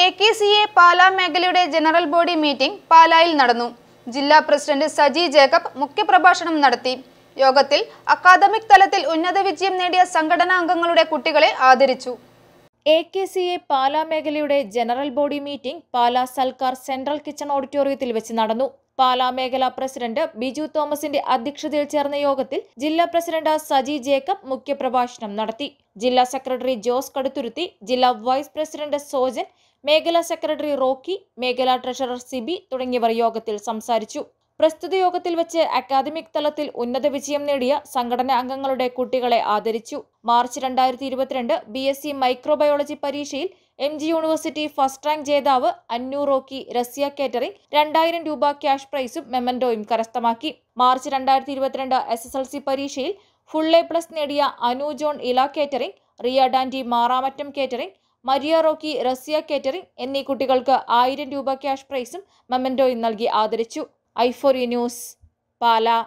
A K C A Pala മേഖലയുടെ general body meeting പാലായിൽ നടന്നു ജില്ലാ പ്രസിഡന്റ് സജി ജേക്കബ് മുഖ്യപ്രഭാഷണം നടത്തി യോഗത്തിൽ അക്കാദമിക് തലത്തിൽ ഉന്നത വിജയം നേടിയ സംഘടനാ അംഗങ്ങളുടെ കുട്ടികളെ ആദരിച്ചു A K C A Pala മേഖലയുടെ general body meeting Pala Salkar central kitchen ഓഡിറ്റോറിയത്തിൽ വെച്ച് നടന്നു പാലാ മേഖലാ പ്രസിഡന്റ് ബിജു തോമസിന്റെ അധ്യക്ഷതയിൽ ചേർന്ന യോഗത്തിൽ ജില്ലാ പ്രസിഡന്റ് സജി ജേക്കബ് മുഖ്യപ്രഭാഷണം നടത്തി ജില്ലാ സെക്രട്ടറി ജോസ് കടുത്തുരുത്തി ജില്ലാ വൈസ് പ്രസിഡന്റ് സോജൻ മേഖലാ സെക്രട്ടറി റോക്കി മേഖലാ ട്രഷറർ സിബി തുടങ്ങിയവർ യോഗത്തിൽ സംസാരിച്ചു പ്രസ്തുത യോഗത്തിൽ വെച്ച് അക്കാദമിക് തലത്തിൽ ഉന്നത വിജയം നേടിയ സംഘടനാ അംഗങ്ങളുടെ കുട്ടികളെ ആദരിച്ചു മാർച്ച് രണ്ടായിരത്തി ഇരുപത്തിരണ്ട് ബി എസ് സി മൈക്രോബയോളജി പരീക്ഷയിൽ M G university first rank ജേതാവ് അന്നൂ റോക്കി റസ്യ കേറ്ററിംഗ് രണ്ടായിരം രൂപ ക്യാഷ് പ്രൈസും മെമ്മൻഡോയും കരസ്ഥമാക്കി മാർച്ച് രണ്ടായിരത്തി ഇരുപത്തിരണ്ട് എസ് എസ് എൽ സി പരീക്ഷയിൽ ഫുൾ എ പ്ലസ് നേടിയ അനു ജോൺ ഇല കേറ്ററിംഗ് റിയ ഡാൻഡി Maramattom catering Maria Rocky Rasiya catering എന്നീ കുട്ടികൾക്ക് ആയിരം രൂപ ക്യാഷ് പ്രൈസും മെമ്മൻഡോയും നൽകി ആദരിച്ചു आई फॉर यून्यूस पाला